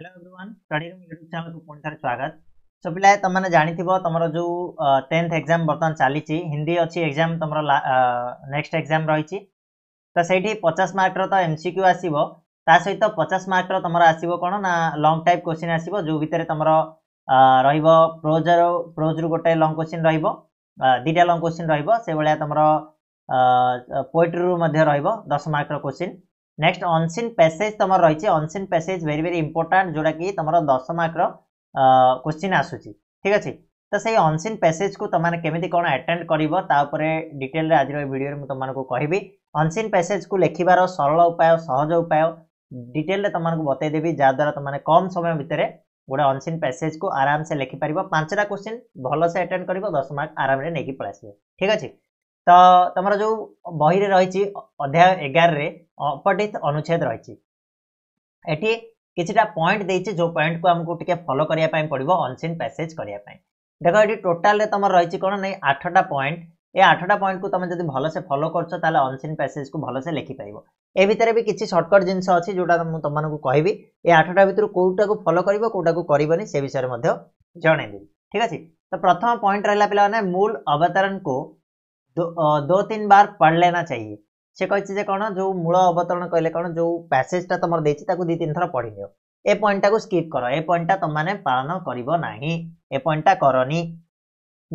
hello everyone study room YouTube ચેનલકુ પુଣି ଥରେ ସ୍ୱାଗତ ସୋ ପିଲା ତମମାନେ ଜାଣିଥିବ ତମର ଯେଉଁ ଟେନ୍ଥ ଏକ୍ଜାମ୍ ବର୍ତ୍ତମାନ ଚାଲିଛି ହିନ୍ଦୀ ଅଛି ଏକ୍ଜାମ୍ ତମର ନେକ୍ସଟ ଏକ୍ଜାମ୍ ରହିଛି ତ ସେଇଠି ପଚାଶ ମାର୍କର ତ ଏମ୍ସିକ୍ୟୁ ଆସିବ ତା ସହିତ ପଚାଶ ମାର୍କର ତମର ଆସିବ କ'ଣ ନା ଲଙ୍ଗ୍ ଟାଇପ୍ କୋଶ୍ଚିନ୍ ଆସିବ ଯେଉଁ ଭିତରେ ତମର ରହିବ ପ୍ରୋଜର ପ୍ରୋଜରୁ ଗୋଟେ ଲଙ୍ଗ୍ କୋଶ୍ଚିନ୍ ରହିବ ଦୁଇଟା ଲଙ୍ଗ୍ କୋଶ୍ଚିନ୍ ରହିବ ସେଭଳିଆ ତମର ପୋଏଟ୍ରିରୁ ମଧ୍ୟ ରହିବ ଦଶ ମାର୍କର କୋଶ୍ଚିନ୍ নেক্সট অনসিন প্যাসেজ তোমার রয়েছে unseen passage very very important যেটা কি তোমার দশ মার্কর কোশ্চিন আসুচি ঠিক আছে তো সেই অনসিন প্যাসেজ কু তোমার কেমিতি কোণ আটেন্ড করিব তা উপরে ডিটেলরে আজির এই ভিডিওরে মু তোমাকে কহিবি অনসিন প্যাসেজ কু লেখিবার সরল উপায় সহজ উপায় ডিটেলরে তোমাকে বতাই দেবি যাদ্বারা তোমাকে কম সময় ভিতরে গোটে অনসিন প্যাসেজ কু আরামসে লেখিপার পাঁচটা কোশ্চিন ভালসে আটেন্ড করিব দশ মার্ক আরামে নেকি পড়াইব ঠিক আছে ତ ତମର ଯୋଉ ବହିରେ ରହିଛି ଅଧ୍ୟାୟ ଏଗାରରେ ଅପଟିତ ଅନୁଚ୍ଛେଦ ରହିଛି ଏଠି କିଛିଟା ପଏଣ୍ଟ ଦେଇଛି ଯୋଉ ପଏଣ୍ଟକୁ ଆମକୁ ଟିକେ ଫଲୋ କରିବା ପାଇଁ ପଡିବ ଅନସିନ୍ ପ୍ୟାସେଜ୍ କରିବା ପାଇଁ ଦେଖ ଏଠି ଟୋଟାଲରେ ତମର ରହିଛି କ'ଣ ନାହିଁ ଆଠଟା ପଏଣ୍ଟ ଏ ଆଠଟା ପଏଣ୍ଟକୁ ତମେ ଯଦି ଭଲସେ ଫଲୋ କରୁଛ ତାହେଲେ ଅନସିନ୍ ପ୍ୟାସେଜ୍କୁ ଭଲସେ ଲେଖିପାରିବ ଏ ଭିତରେ ବି କିଛି ସର୍ଟକଟ୍ ଜିନିଷ ଅଛି ଯେଉଁଟା ମୁଁ ତମମାନଙ୍କୁ କହିବି ଏ ଆଠଟା ଭିତରୁ କେଉଁଟାକୁ ଫଲୋ କରିବ କେଉଁଟାକୁ କରିବନି ସେ ବିଷୟରେ ମଧ୍ୟ ଜଣେଇଦେବି ଠିକ ଅଛି ତ ପ୍ରଥମ ପଏଣ୍ଟ ରହିଲା ପିଲାମାନେ ମୂଲ ଅବତାରଙ୍କୁ दो, तीन बार पढ़ लेना चाहिए से कही कौन जो मूल अवतरण कहले कौन जो पैसेजटा तुम दे तीन थर पढ़ी दिव ए पॉइंटटा को स्किप कर ए पॉइंटटा तुमने पालन करना ए पॉइंटटा करनी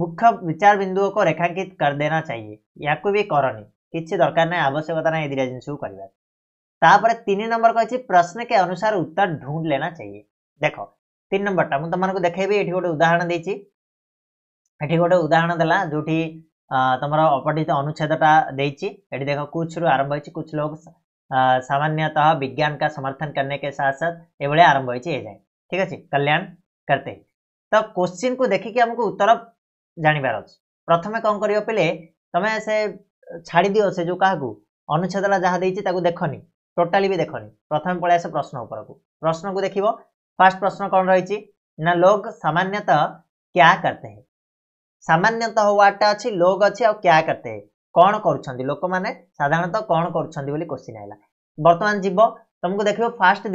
मुख्य विचार बिंदुओं को रेखांकित कर देना चाहिए या को भी करनी किसी दरकार ना आवश्यकता ना दुटा जिनस तीन नंबर कही प्रश्न के अनुसार उत्तर ढूंढ लेना चाहिए देख तीन नंबरटा मुझे तुमको देखेबी ये गोटे उदाहरण देती गोटे उदाहरण देला जो तुम अपटित अनुच्छेदटा देख कुछ रु आरंभ हो कुछ लोग सामान्यतः विज्ञान का समर्थन करने के साथ साथ ये आरंभ हो जाए ठीक अच्छे कल्याण करते तो क्वेश्चन को देखिक आमको उत्तर जानवर अच्छे प्रथम कौन कर पे तुम से छाड़ दि से जो क्या अनुच्छेद जहाँ देखिए देखनी टोटाली भी देखनी प्रथम पलि आस प्रश्न उपर को प्रश्न को देख फास्ट प्रश्न कौन रही ना लोग सामान्यतः क्या करते हैं सामान्यतः ୱାର୍ଡଟା ଅଛି क्या करते ଆଉ କ୍ୟା କରତେ କ'ଣ କରୁଛନ୍ତି ଲୋକମାନେ ସାଧାରଣତଃ କ'ଣ କରୁଛନ୍ତି ବୋଲି କୋଶ୍ଚିନ୍ जीव तुमको ଯିବ ତମକୁ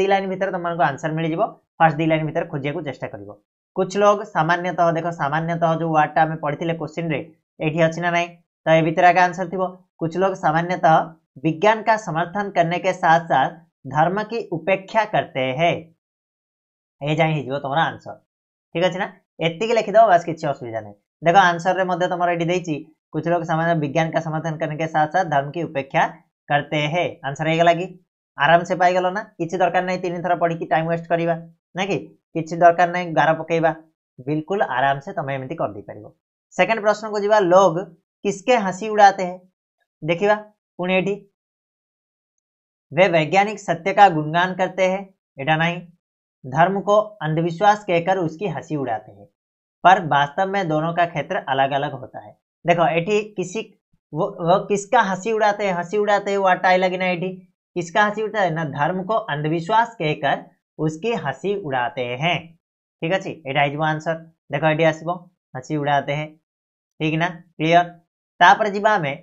दी लाइन ଦୁଇ तुमको आंसर मिल ଆନ୍ସର ମିଳିଯିବ दी लाइन ଲାଇନ୍ ଭିତରେ ଖୋଜିବାକୁ ଚେଷ୍ଟା कुछ लोग सामान्यतः देख सामान्यतः जो वार्डटा आम पढ़ी क्वेश्चन रे ये अच्छी ना नहीं तो ये भीतर आगे आंसर थी कुछ लोग सामान्यतः विज्ञान का समर्थन करने के साथ साथ धर्म की उपेक्षा करते हैं ये जाए तुम आंसर ठीक अच्छे ना एति लिखिद बस किसी असुविधा नहीं देखो आंसर मध्य तुम ये दे कुछ लोग समाज विज्ञान का समर्थन करने के साथ साथ धर्म की उपेक्षा करते हैं आंसर होगा कि आराम से पाईगल ना किसी दरकार नहीं तीन थर पढ़ी टाइम वेस्ट करवा ना कि किसी दरकार नहीं गार पकईवा बिल्कुल आराम से तुम्हें एमती कर दे पार सेकेंड प्रश्न को जीवा लोग किसके हंसी उड़ाते हैं देखा पुणे ये वे वैज्ञानिक सत्य का गुणगान करते हैं एटा नहीं धर्म को अंधविश्वास कहकर उसकी हंसी उड़ाते हैं पर वास्तव में दोनों का क्षेत्र अलग अलग होता है देखो एटी किसी वो वो किसका हंसी उड़ाते हैं हंसी उड़ाते हैं वो अटाई लगे ना एटी किसका हंसी उड़ता है ना धर्म को अंधविश्वास कहकर उसकी हंसी उड़ाते हैं ठीक अच्छे एटा आंसर देखो एटी हसी हंसी उड़ाते हैं ठीक ना क्लियर तापर में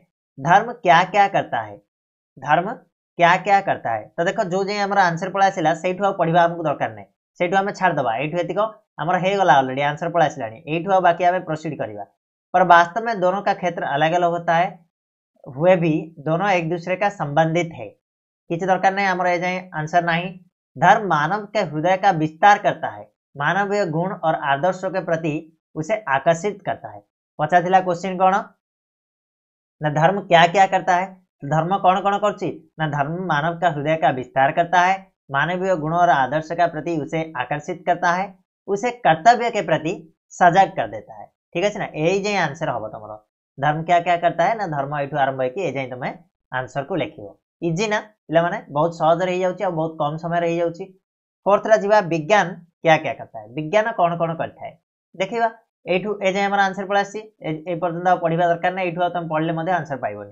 धर्म क्या क्या करता है धर्म क्या क्या करता है तो देखो जो जे हमारा आंसर पढ़ा से पढ़ा दरकार नहीं छाड़ दबा ये आमर होगा अलरेडी आंसर पल आसानी यू बाकी आम प्रोसीड करवा पर वास्तव में दोनों का क्षेत्र अलग अलग होता है हुए भी दोनों एक दूसरे का संबंधित है किसी दरकार नहीं आमर ए जाए आंसर नहीं धर्म मानव के हृदय का विस्तार करता है मानवीय गुण और आदर्शों के प्रति उसे आकर्षित करता है पचारा क्वेश्चन कौन ना धर्म क्या क्या करता है तो धर्म कौन कौन कर ना धर्म मानव का हृदय का विस्तार करता है मानवीय गुणों और आदर्श का प्रति उसे आकर्षित करता है उसे कर्तव्य के प्रति सजग कर देता है ठीक है ना यही जाए आंसर हम तुम धर्म क्या क्या करता है ना धर्म यू आरंभ है तुम आंसर को लेख इजी ना पे मैंने बहुत सहज रही जाऊँच बहुत कम समय रही जाऊँच फोर्थ रहा विज्ञान क्या क्या करता है विज्ञान कौन कौन कर देखा यू ए जाए आंसर पलर्त पढ़ा दरकार ना यू तुम पढ़ले आंसर पावन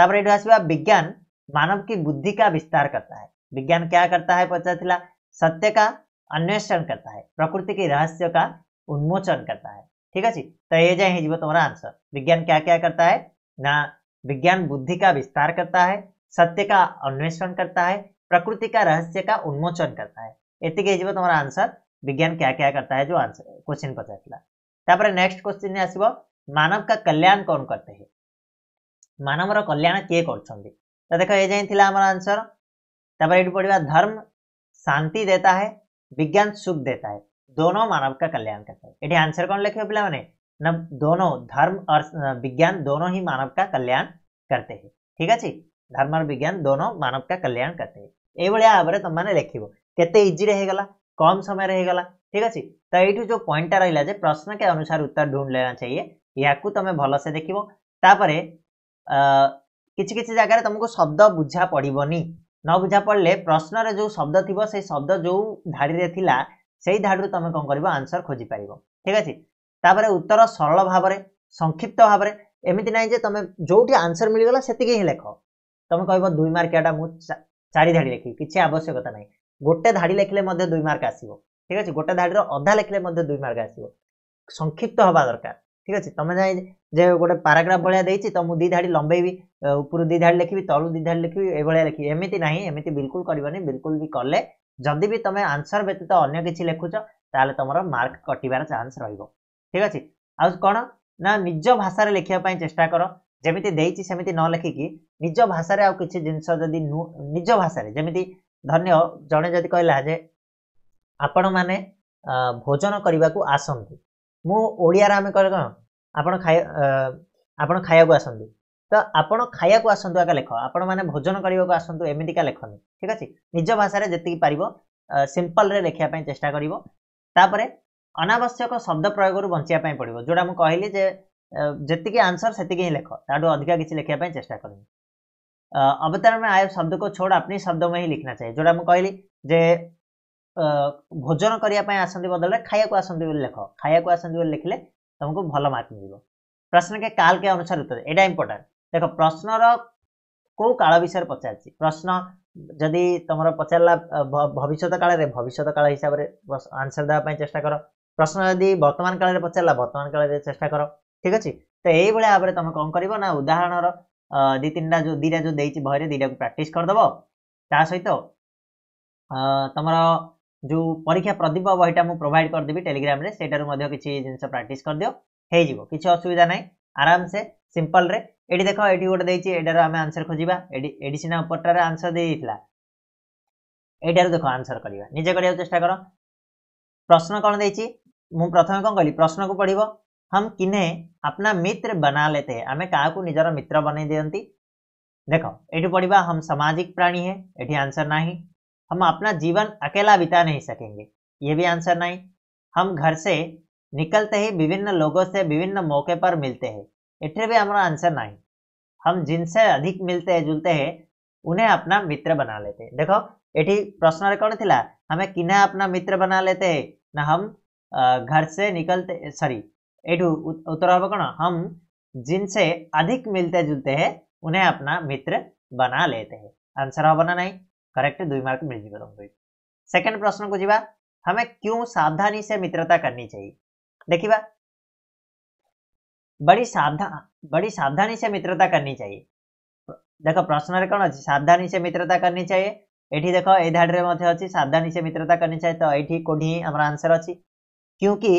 तापर यू आसवा विज्ञान मानव की बुद्धि का विस्तार करता है विज्ञान क्या करता है पचार सत्य का अन्वेषण करता है प्रकृति के रहस्य का उन्मोचन करता है ठीक है तो ये जाए जीव तुम्हारा आंसर विज्ञान क्या क्या करता है ना विज्ञान बुद्धि का विस्तार करता है सत्य का अन्वेषण करता है प्रकृति का रहस्य का उन्मोचन करता है एति के जीव तुम्हारा आंसर विज्ञान क्या क्या करता है जो आंसर क्वेश्चन पचारा ତାପରେ ନେକ୍ସଟ କ୍ୱେଶ୍ଚିନ୍ ଆସିବ ମାନବ କା କଲ୍ୟାଣ କ'ଣ କରତେ ହେ ମାନବର କଲ୍ୟାଣ କିଏ କରୁଛନ୍ତି ତ ଦେଖ ଏ ଯାଇ ଥିଲା ଆମର ଆନ୍ସର ତାପରେ ଏଇଠି ପଢିବା ଧର୍ମ ଶାନ୍ତି ଦେତା विज्ञान सुख देता है दोनों मानव का कल्याण करता है इटे आंसर कौन लिखे पिला मैंने नम दोनों धर्म और विज्ञान दोनों ही मानव का कल्याण करते हैं ठीक है धर्म और विज्ञान दोनों मानव का कल्याण करते हैं यह भाव में तुम मैंने लिखे केजी रहेगला कम समय रहेगला ठीक अच्छे तो ये जो पॉइंट रहा प्रश्न के अनुसार उत्तर ढूंढ लेना चाहिए या तो भल से देखो तापर कि जगह तुमको शब्द बुझा पड़बनी ନ ବୁଝା ପଡ଼ିଲେ ପ୍ରଶ୍ନରେ ଯେଉଁ ଶବ୍ଦ ଥିବ ସେଇ ଶବ୍ଦ ଯେଉଁ ଧାଡ଼ିରେ ଥିଲା ସେଇ ଧାଡ଼ିରୁ ତମେ କ'ଣ କରିବ ଆନ୍ସର ଖୋଜିପାରିବ ଠିକ୍ ଅଛି ତାପରେ ଉତ୍ତର ସରଳ ଭାବରେ ସଂକ୍ଷିପ୍ତ ଭାବରେ ଏମିତି ନାହିଁ ଯେ ତମେ ଯୋଉଠି ଆନ୍ସର ମିଳିଗଲା ସେତିକି ହିଁ ଲେଖ ତମେ କହିବ ଦୁଇ ମାର୍କିଆଟା ମୁଁ ଚାରି ଧାଡ଼ି ଲେଖିବି କିଛି ଆବଶ୍ୟକତା ନାହିଁ ଗୋଟେ ଧାଡ଼ି ଲେଖିଲେ ମଧ୍ୟ ଦୁଇ ମାର୍କ ଆସିବ ଠିକ୍ ଅଛି ଗୋଟେ ଧାଡ଼ିର ଅଧା ଲେଖିଲେ ମଧ୍ୟ ଦୁଇ ମାର୍କ ଆସିବ ସଂକ୍ଷିପ୍ତ ହେବା ଦରକାର ঠিক আছে ତମେ ଯାଇ ଯେ ଗୋଟେ ପାରାଗ୍ରାଫ ଭଳିଆ ଦେଇଛି ତ ମୁଁ ଦୁଇ ଧାଡ଼ି ଲମ୍ବେଇବି ଉପରୁ ଦୁଇ ଧାଡ଼ି ଲେଖିବି ତଳୁ ଦୁଇ ଧାଡ଼ି ଲେଖିବି ଏଭଳିଆ ଲେଖିବି ଏମିତି ନାହିଁ ଏମିତି ବିଲକୁଲ କରିବନି ବିଲକୁଲ ବି କଲେ ଯଦି ବି ତମେ ଆନ୍ସର ବ୍ୟତୀତ ଅନ୍ୟ କିଛି ଲେଖୁଛ ତାହେଲେ ତମର ମାର୍କ କଟିବାର ଚାନ୍ସ ରହିବ ଠିକ ଅଛି ଆଉ କ'ଣ ନା ନିଜ ଭାଷାରେ ଲେଖିବା ପାଇଁ ଚେଷ୍ଟା କର ଯେମିତି ଦେଇଛି ସେମିତି ନ ଲେଖିକି ନିଜ ଭାଷାରେ ଆଉ କିଛି ଜିନିଷ ଯଦି ନିଜ ଭାଷାରେ ଯେମିତି ଧନ୍ୟ ଜଣେ ଯଦି କହିଲା ଯେ ଆପଣମାନେ ଭୋଜନ କରିବାକୁ ଆସନ୍ତୁ ମୁଁ ଓଡ଼ିଆରେ ଆମେ କହିଲେ କ'ଣ ଆପଣ ଖାଇ ଆପଣ ଖାଇବାକୁ ଆସନ୍ତୁ ତ ଆପଣ ଖାଇବାକୁ ଆସନ୍ତୁ ଆଗ ଲେଖ ଆପଣମାନେ ଭୋଜନ କରିବାକୁ ଆସନ୍ତୁ ଏମିତିକା ଲେଖନ୍ତୁ ଠିକ୍ ଅଛି ନିଜ ଭାଷାରେ ଯେତିକି ପାରିବ ସିମ୍ପଲରେ ଲେଖିବା ପାଇଁ ଚେଷ୍ଟା କରିବ ତାପରେ ଅନାବଶ୍ୟକ ଶବ୍ଦ ପ୍ରୟୋଗରୁ ବଞ୍ଚିବା ପାଇଁ ପଡ଼ିବ ଯେଉଁଟା ମୁଁ କହିଲି ଯେ ଯେତିକି ଆନ୍ସର ସେତିକି ହିଁ ଲେଖ ତାଠୁ ଅଧିକା କିଛି ଲେଖିବା ପାଇଁ ଚେଷ୍ଟା କରିବି ଅବତାରଣ ଆୟ ଶବ୍ଦକୁ ଛୋଡ଼ ଆପଣ ଶବ୍ଦ ମୁଁ ହିଁ ଲେଖିନା ଚାହେଁ ଯେଉଁଟା ମୁଁ କହିଲି ଯେ ভোজন করা আসতে বদলে খাওয়া আসতে বলে লেখ খাওয়া আসতে বলে লিখলে তোমাকে ভালো মার্ক মিলব প্রশ্ন কে কাল কে অনুসারে উত্তর এটা ইম্পর্টাট দেখ প্রশ্নর কেউ কাল বিষয়ে পচারছি প্রশ্ন যদি তোমার পচারা ভবিষ্যৎ কালের ভবিষ্যৎ কাল হিসাবে আনসার দেওয়া চেষ্টা কর প্রশ্ন যদি বর্তমান কালের পচারা বর্তমান কালের চেষ্টা কর ঠিক আছে তো এইভাবে ভাবে তুমি কম করব না উদাহরণর ଦି ତିନିଟା ଯୋଉ ଦିଟା ଯୋଉ ଦେଇଛି ବହିରେ ଦିଟାକୁ ପ୍ରାକ୍ଟିସ୍ କରିଦେବ ତା ସହିତ ତମର जो परीक्षा प्रदीप बाबू मुझे प्रोभाइड करदेवि टेलीग्राम से किसी जिन प्राक्ट कर दिव्य किसी असुविधा ना आराम से सिंपल रे ये देख ये गोटे यार आम आंसर खोजा ये सीना आंसर दे यार देख आंसर करवा निजे कर चेषा कर प्रश्न कौन दे प्रथम कौन कहली प्रश्न को पढ़व हम कि अपना मित्र बना लेते हैं आम क्या निजर मित्र बन दिखती देख ये पढ़ा हम सामाजिक प्राणी है ये आंसर ना हम अपना जीवन अकेला बिता नहीं सकेंगे ये भी आंसर नहीं हम घर से निकलते ही विभिन्न लोगों से विभिन्न मौके पर मिलते हैं इतने भी हमारा आंसर नहीं हम जिनसे अधिक मिलते हैं जुलते हैं उन्हें अपना मित्र बना लेते हैं देखो ये प्रश्न कौन थी हमें किन्हें अपना मित्र बना लेते हैं ना हम घर से निकलते सॉरी एठू उत्तर हम कौन हम जिनसे अधिक मिलते जुलते हैं उन्हें अपना मित्र बना लेते हैं आंसर हो ना नहीं करेक्ट दुई मार्क मिल तुमको सेकेंड प्रश्न को जीवा हमें क्यों सावधानी से मित्रता करनी चाहिए देखिबा बड़ी सावधान बड़ी सावधानी से मित्रता करनी चाहिए देख प्रश्न कौन अच्छी सावधानी से मित्रता करनी चाहिए ये देख ए धाड़ी में अच्छी सावधानी से मित्रता करनी चाहिए तो ये कोई हमारा आंसर अच्छी क्योंकि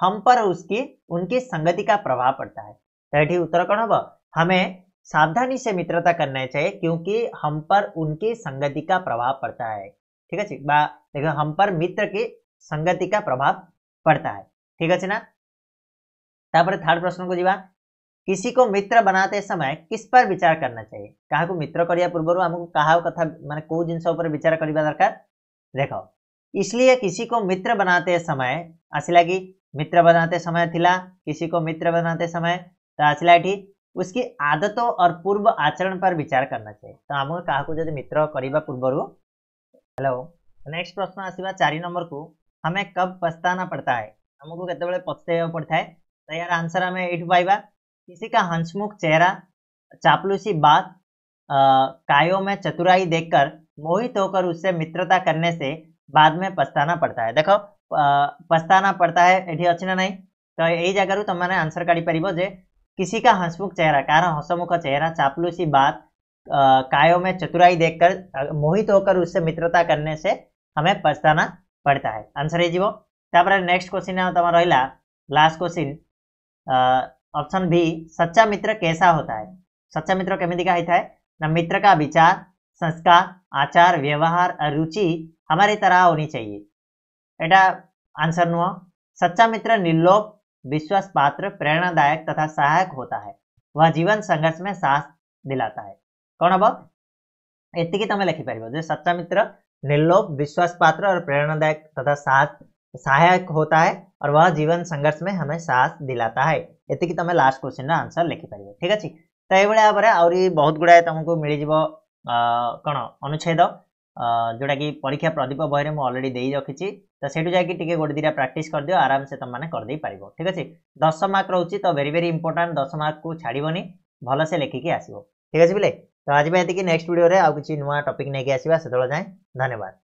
हम पर उसकी उनकी संगति का प्रभाव पड़ता है तो ये उत्तर कौन हम हमें सावधानी से मित्रता करना चाहिए क्योंकि हम पर उनकी संगति का प्रभाव पड़ता है ठीक है देखो हम पर मित्र की संगति का प्रभाव पड़ता है ठीक है ना तापर थर्ड प्रश्न को जीवा किसी को मित्र बनाते समय किस पर विचार करना चाहिए क्या मित्र करिया पूर्व हमको कहा कथा मान कौ जिन विचार करने दरकार देख इसलिए किसी को मित्र बनाते समय आसला कि मित्र बनाते समय थिला किसी को मित्र बनाते समय तो आसला उसकी आदत और पूर्व आचरण पर विचार करना चाहिए तो आम क्या जब मित्र करने पूर्व हेलो नेक्स्ट प्रश्न आसवा चार नंबर को हमें कब पछताना पड़ता है हमको केत पछता पड़ता है तो यार आंसर आम एट पाइबा किसी का हंसमुख चेहरा चापलूसी बात कायों में चतुराई देखकर मोहित होकर उससे मित्रता करने से बाद में पछताना पड़ता है देखो पछताना पड़ता है ये अच्छी ना नहीं तो यही जगह तुमने आंसर काढ़ी पार जे किसी का हंसमुख चेहरा कारण हंसमुख चेहरा चापलूसी बात कायों में चतुराई देखकर मोहित होकर उससे मित्रता करने से हमें पछताना पड़ता है આન્સર એ જીવો नेक्स्ट क्वेश्चन है તમારો રહેલા लास्ट क्वेश्चन ऑप्शन बी सच्चा मित्र कैसा होता है सच्चा मित्र कमी का है ना मित्र का विचार संस्कार आचार व्यवहार रुचि हमारी तरह होनी चाहिए एटा आंसर नुआ सच्चा मित्र निर्लोभ विश्वास पात्र प्रेरणादायक तथा सहायक होता है वह जीवन संघर्ष में साहस दिलाता है कौन अब एति तुम लिखी जो सच्चा मित्र निर्लोभ विश्वास पात्र और प्रेरणादायक तथा साहस सहायक होता है और वह जीवन संघर्ष में हमें साहस दिलाता है एति तुम लास्ट क्वेश्चन आंसर लिखिपर ठीक अच्छे तो ये भाव में आहरी बहुत गुड़ाए तुमको मिल कौन अनुच्छेद जोटा कि परीक्षा प्रदीप बहरे मुझे अलरेडी रखी ତ ସେଇଠୁ ଯାଇକି ଟିକେ ଗୋଟେ ଦୁଇଟା ପ୍ରାକ୍ଟିସ୍ କରିଦିଅ ଆରାମସେ ତୁମମାନେ କରିଦେଇପାରିବ ଠିକ୍ ଅଛି ଦଶ ମାର୍କ ରହୁଛି ତ ଭେରି ଭେରି ଇମ୍ପୋର୍ଟାଣ୍ଟ ଦଶ ମାର୍କକୁ ଛାଡ଼ିବନି ଭଲସେ ଲେଖିକି ଆସିବ ଠିକ୍ ଅଛି ବୋଲେ ତ ଆଜି ପାଇଁ ଏତିକି ନେକ୍ସଟ ଭିଡ଼ିଓରେ ଆଉ କିଛି ନୂଆ ଟପିକ୍ ନେଇକି ଆସିବା ସେତେବେଳେ ଯାଏଁ ଧନ୍ୟବାଦ